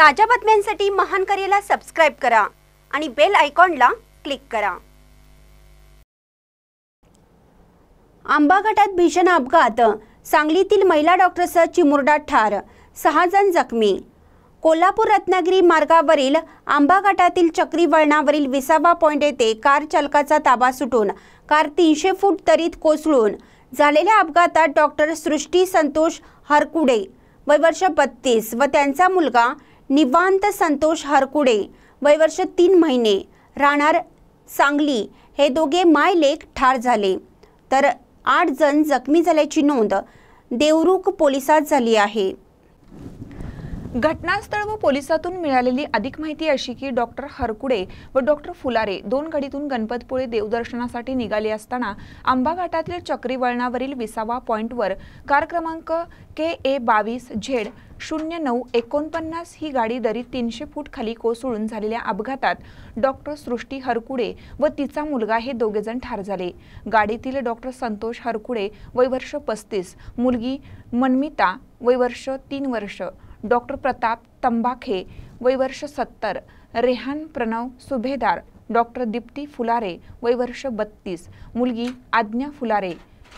ताज्या बातम्यांसाठी महान करेला सबस्क्राईब करा आणि बेल आयकॉनला क्लिक करा आंबा घाटात भीषण अपघात सांगलीतील महिला डॉक्टर डॉक्टरसह चिमुरडा ठार सहा जण जखमी कोल्हापूर रत्नागिरी मार्गावरील आंबा घाटातील चक्रीवळणावरील विसावा पॉईंट येथे कार चालकाचा ताबा सुटून कार तीनशे फूट तरीत कोसळून झालेल्या अपघातात डॉक्टर सृष्टी संतोष हरकुडे वय वर्ष बत्तीस व त्यांचा मुलगा निवांत संतोष हरकुडे वयवर्ष तीन महिने राहणार सांगली हे दोघे मायलेक ठार झाले तर आठ जण जखमी झाल्याची नोंद देवरुख पोलिसात झाली आहे घटनास्थळ व पोलिसातून मिळालेली अधिक माहिती अशी की डॉक्टर हरकुडे व डॉक्टर फुलारे दोन घडीतून गणपतपुळे देवदर्शनासाठी निघाले असताना आंबा घाटातील चक्रीवळणावरील विसावा पॉईंटवर कार क्रमांक के ए बावीस झेड शून्य नऊ एकोणपन्नास ही गाडी दरी तीनशे फूट खाली कोसळून झालेल्या अपघातात डॉक्टर सृष्टी हरकुडे व तिचा मुलगा हे दोघेजण ठार झाले गाडीतील डॉक्टर संतोष हरकुडे वयवर्ष पस्तीस मुलगी मनमिता वयवर्ष तीन वर्ष डॉक्टर प्रताप तंबाखे वयवर्ष सत्तर रेहान प्रणव सुभेदार डॉक्टर दीप्ती फुलारे वयवर्ष बत्तीस मुलगी आज्ञा फुलारे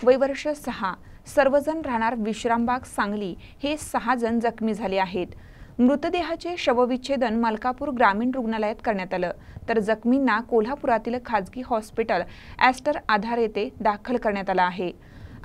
वयवर्ष सहा सर्वजण राहणार विश्रामबाग सांगली हे सहा जण जखमी झाले आहेत मृतदेहाचे शवविच्छेदन मलकापूर ग्रामीण रुग्णालयात करण्यात आलं तर जखमींना कोल्हापुरातील खाजगी हॉस्पिटल ॲस्टर आधार येथे दाखल करण्यात आलं आहे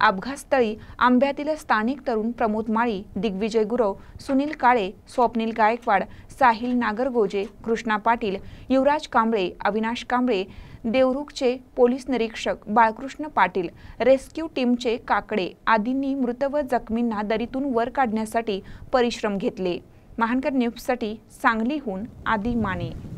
अपघातस्थळी आंब्यातील स्थानिक तरुण प्रमोद माळी दिग्विजय गुरव सुनील काळे स्वप्नील गायकवाड साहिल नागरगोजे कृष्णा पाटील युवराज कांबळे अविनाश कांबळे देवरुखचे पोलीस निरीक्षक बाळकृष्ण पाटील रेस्क्यू टीमचे काकडे आदींनी मृत व जखमींना दरीतून वर काढण्यासाठी परिश्रम घेतले महानकर न्यूजसाठी सांगलीहून आदी माने